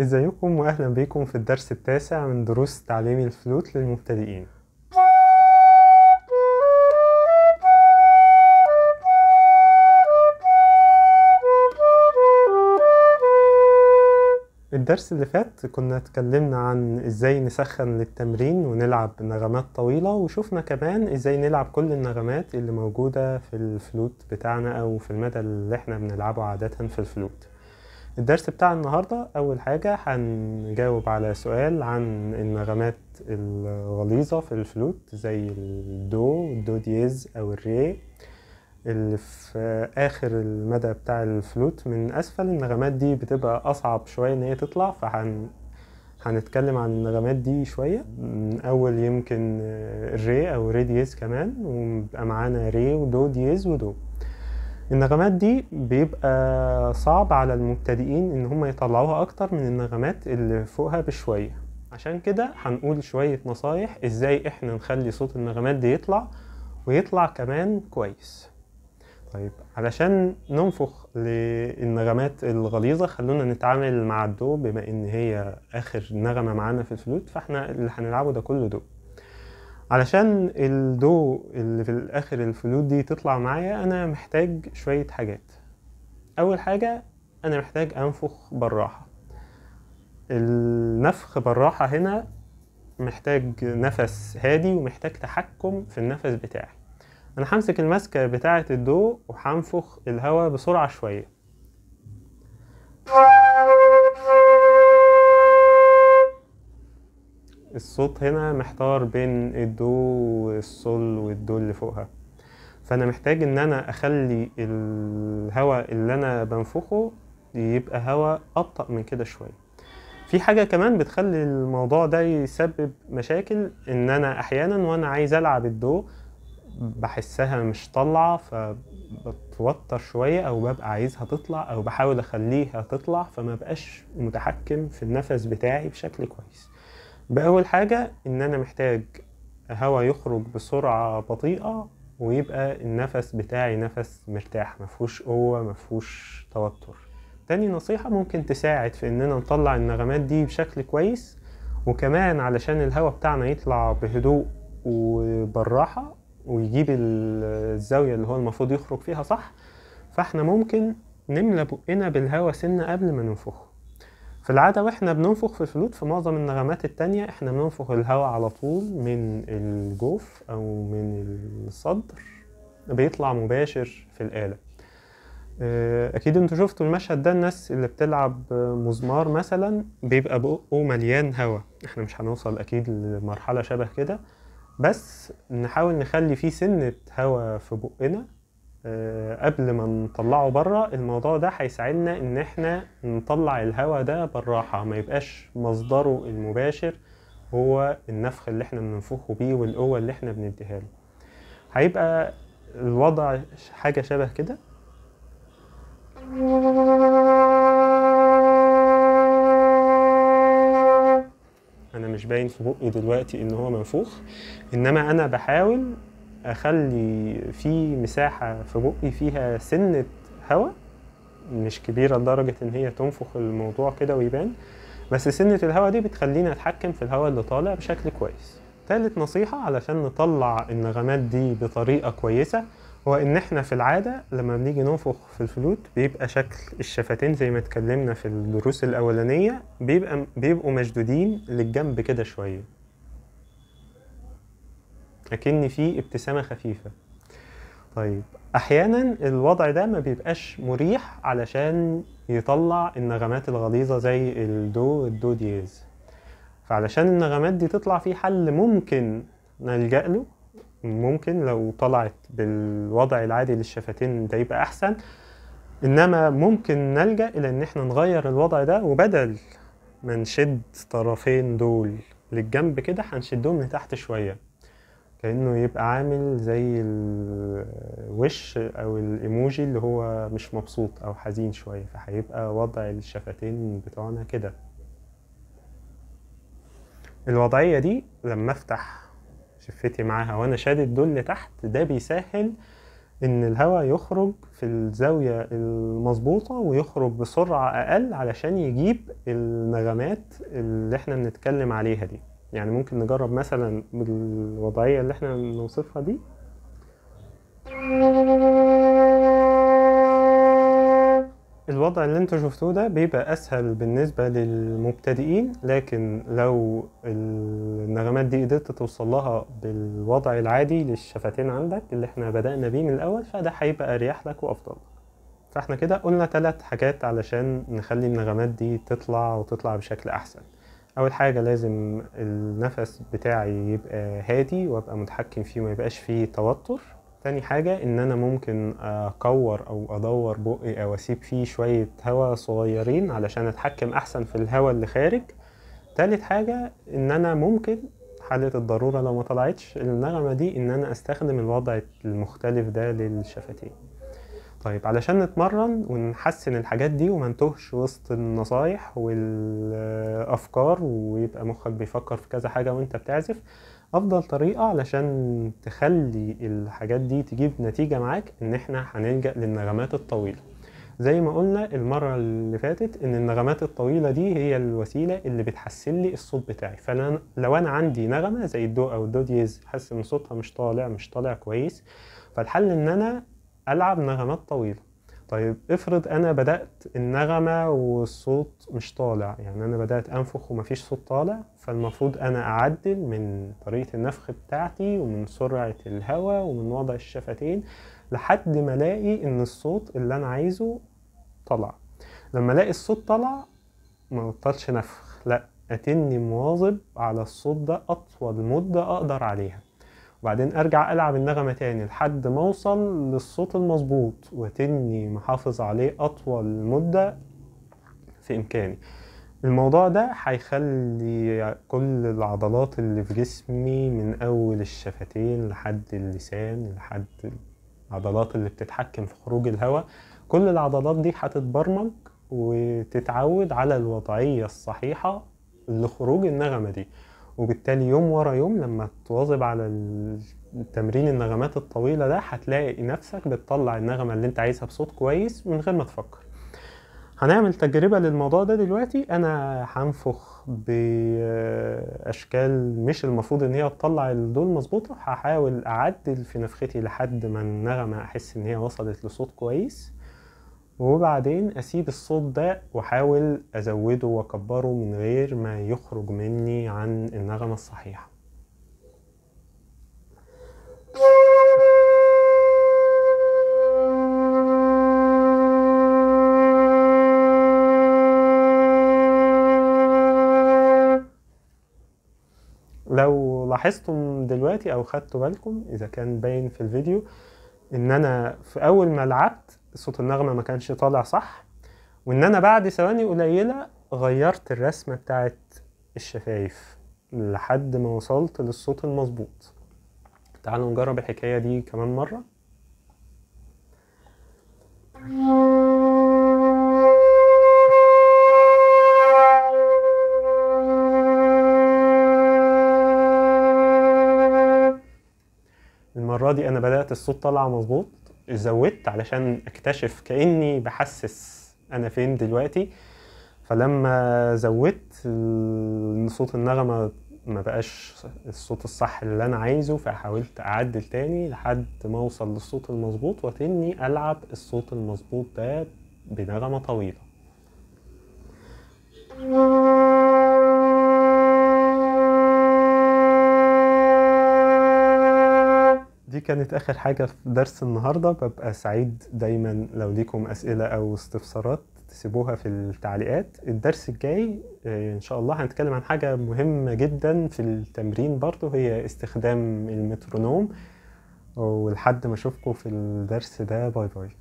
ازيكم واهلا بكم في الدرس التاسع من دروس تعليم الفلوت للمبتدئين الدرس اللي فات كنا اتكلمنا عن ازاي نسخن للتمرين ونلعب نغمات طويلة وشوفنا كمان ازاي نلعب كل النغمات اللي موجودة في الفلوت بتاعنا او في المدى اللي احنا بنلعبه عادة في الفلوت الدرس بتاع النهاردة أول حاجة هنجاوب على سؤال عن النغمات الغليظة في الفلوت زي الدو دو دييز أو الري اللي في آخر المدى بتاع الفلوت من أسفل النغمات دي بتبقى أصعب شوية إن هي تطلع فهن هنتكلم عن النغمات دي شوية من أول يمكن ري أو ري دييز كمان ويبقى معانا ري ودو دييز ودو النغمات دي بيبقى صعب على المبتدئين ان هم يطلعوها اكتر من النغمات اللي فوقها بشوية عشان كده هنقول شوية نصايح ازاي احنا نخلي صوت النغمات دي يطلع ويطلع كمان كويس طيب علشان ننفخ للنغمات الغليظة خلونا نتعامل مع الدو بما ان هي اخر نغمة معانا في الفلوت فاحنا اللي هنلعبه ده كله دو علشان الدو اللي في الاخر الفلود دي تطلع معايا انا محتاج شوية حاجات اول حاجة انا محتاج انفخ بالراحة النفخ بالراحة هنا محتاج نفس هادي ومحتاج تحكم في النفس بتاعي انا همسك الماسكة بتاعة الضوء وهنفخ الهواء بسرعة شوية الصوت هنا محتار بين الدو والصول والدو اللي فوقها فانا محتاج ان انا اخلي الهواء اللي انا بنفخه يبقى هواء ابطا من كده شويه في حاجه كمان بتخلي الموضوع ده يسبب مشاكل ان انا احيانا وانا عايز العب الدو بحسها مش طالعه فبتوتر شويه او ببقى عايزها تطلع او بحاول اخليها تطلع فما بقاش متحكم في النفس بتاعي بشكل كويس بأول حاجة إن أنا محتاج هواء يخرج بسرعة بطيئة ويبقى النفس بتاعي نفس مرتاح مفهوش قوة مفهوش توتر تاني نصيحة ممكن تساعد في إننا نطلع النغمات دي بشكل كويس وكمان علشان الهواء بتاعنا يطلع بهدوء وبالراحة ويجيب الزاوية اللي هو المفروض يخرج فيها صح فاحنا ممكن نملى بقنا بالهواء سنة قبل ما ننفخه في العادة واحنا بننفخ في الفلوت في معظم النغمات التانية احنا بننفخ الهواء على طول من الجوف او من الصدر بيطلع مباشر في الآلة آه، اكيد انتوا شفتوا المشهد ده الناس اللي بتلعب مزمار مثلا بيبقى بقه مليان هواء احنا مش هنوصل اكيد لمرحلة شبه كده بس نحاول نخلي فيه سنة هواء في بقنا آه، قبل ما نطلعه بره الموضوع ده هيساعدنا ان احنا نطلع الهواء ده بالراحه ما يبقاش مصدره المباشر هو النفخ اللي احنا بننفخه بيه والقوه اللي احنا بنديها له هيبقى الوضع حاجه شبه كده انا مش باين في بقي دلوقتي ان هو منفوخ انما انا بحاول اخلي في مساحه في بقي فيها سنه هواء مش كبيره لدرجه ان هي تنفخ الموضوع كده ويبان بس سنه الهواء دي بتخلينا اتحكم في الهواء اللي طالع بشكل كويس تالت نصيحه علشان نطلع النغمات دي بطريقه كويسه هو ان احنا في العاده لما بنيجي ننفخ في الفلوت بيبقى شكل الشفتين زي ما اتكلمنا في الدروس الاولانيه بيبقى بيبقوا مشدودين للجنب كده شويه اكن في ابتسامه خفيفه طيب احيانا الوضع ده ما بيبقاش مريح علشان يطلع النغمات الغليظه زي الدو الدو دياز فعلشان النغمات دي تطلع في حل ممكن نلجا له ممكن لو طلعت بالوضع العادي للشفتين ده يبقى احسن انما ممكن نلجا الى ان احنا نغير الوضع ده وبدل ما نشد طرفين دول للجنب كده هنشدهم لتحت شويه كانه يبقى عامل زي الوش او الايموجي اللي هو مش مبسوط او حزين شويه فهيبقى وضع الشفتين بتوعنا كده الوضعيه دي لما افتح شفتي معاها وانا شادد دول لتحت ده بيسهل ان الهواء يخرج في الزاويه المظبوطه ويخرج بسرعه اقل علشان يجيب النغمات اللي احنا بنتكلم عليها دي يعني ممكن نجرب مثلا بالوضعية اللي احنا نوصفها دي الوضع اللي انتوا شفتوه ده بيبقى اسهل بالنسبة للمبتدئين لكن لو النغمات دي قدرت توصلها بالوضع العادي للشفتين عندك اللي احنا بدأنا بيه من الاول فده هيبقى اريح لك وافضل فاحنا كده قلنا ثلاث حاجات علشان نخلي النغمات دي تطلع وتطلع بشكل احسن اول حاجه لازم النفس بتاعي يبقى هادي وابقى متحكم فيه وما يبقاش فيه توتر تاني حاجة إن أنا ممكن أكور أو أدور بقي أو أسيب فيه شوية هوا صغيرين علشان أتحكم أحسن في الهوا اللي خارج تالت حاجة إن أنا ممكن حالة الضرورة لو ما طلعتش النغمة دي إن أنا أستخدم الوضع المختلف ده للشفتين طيب علشان نتمرن ونحسن الحاجات دي وما نتوهش وسط النصايح والافكار ويبقى مخك بيفكر في كذا حاجه وانت بتعزف افضل طريقه علشان تخلي الحاجات دي تجيب نتيجه معاك ان احنا هنلجا للنغمات الطويله زي ما قلنا المرة اللي فاتت إن النغمات الطويلة دي هي الوسيلة اللي بتحسن لي الصوت بتاعي فأنا لو أنا عندي نغمة زي الدو أو الدو ديز حاسس إن صوتها مش طالع مش طالع كويس فالحل إن أنا ألعب نغمات طويلة طيب افرض أنا بدأت النغمة والصوت مش طالع يعني أنا بدأت أنفخ ومفيش صوت طالع فالمفروض أنا أعدل من طريقة النفخ بتاعتي ومن سرعة الهواء ومن وضع الشفتين لحد ما ألاقي إن الصوت اللي أنا عايزه طلع لما ألاقي الصوت طلع ما نفخ لأ أتني مواظب على الصوت ده أطول مدة أقدر عليها وبعدين ارجع العب النغمه تاني لحد ما اوصل للصوت المظبوط وتني محافظ عليه اطول مده في امكاني الموضوع ده هيخلي كل العضلات اللي في جسمي من اول الشفتين لحد اللسان لحد العضلات اللي بتتحكم في خروج الهواء كل العضلات دي هتتبرمج وتتعود على الوضعيه الصحيحه لخروج النغمه دي وبالتالي يوم ورا يوم لما تواظب على التمرين النغمات الطويله ده هتلاقي نفسك بتطلع النغمه اللي انت عايزها بصوت كويس من غير ما تفكر هنعمل تجربه للموضوع ده دلوقتي انا هنفخ باشكال مش المفروض ان هي تطلع الدول مظبوطه هحاول اعدل في نفختي لحد ما النغمه احس ان هي وصلت لصوت كويس وبعدين اسيب الصوت ده واحاول ازوده واكبره من غير ما يخرج مني عن النغمة الصحيحة لو لاحظتم دلوقتي او خدتوا بالكم اذا كان باين في الفيديو ان انا في اول ما صوت النغمة ما كانش طالع صح وإن أنا بعد ثواني قليلة غيرت الرسمة بتاعت الشفايف لحد ما وصلت للصوت المظبوط تعالوا نجرب الحكاية دي كمان مرة المرة دي أنا بدأت الصوت طالع مظبوط زودت علشان اكتشف كاني بحسس انا فين دلوقتي فلما زودت صوت النغمه ما بقاش الصوت الصح اللي انا عايزه فحاولت اعدل تاني لحد ما اوصل للصوت المظبوط وتني العب الصوت المظبوط ده بنغمه طويله دي كانت آخر حاجة في درس النهاردة ببقى سعيد دايما لو ليكم أسئلة أو استفسارات تسيبوها في التعليقات الدرس الجاي آه، إن شاء الله هنتكلم عن حاجة مهمة جدا في التمرين برضو هي استخدام المترونوم ولحد ما أشوفكم في الدرس ده باي باي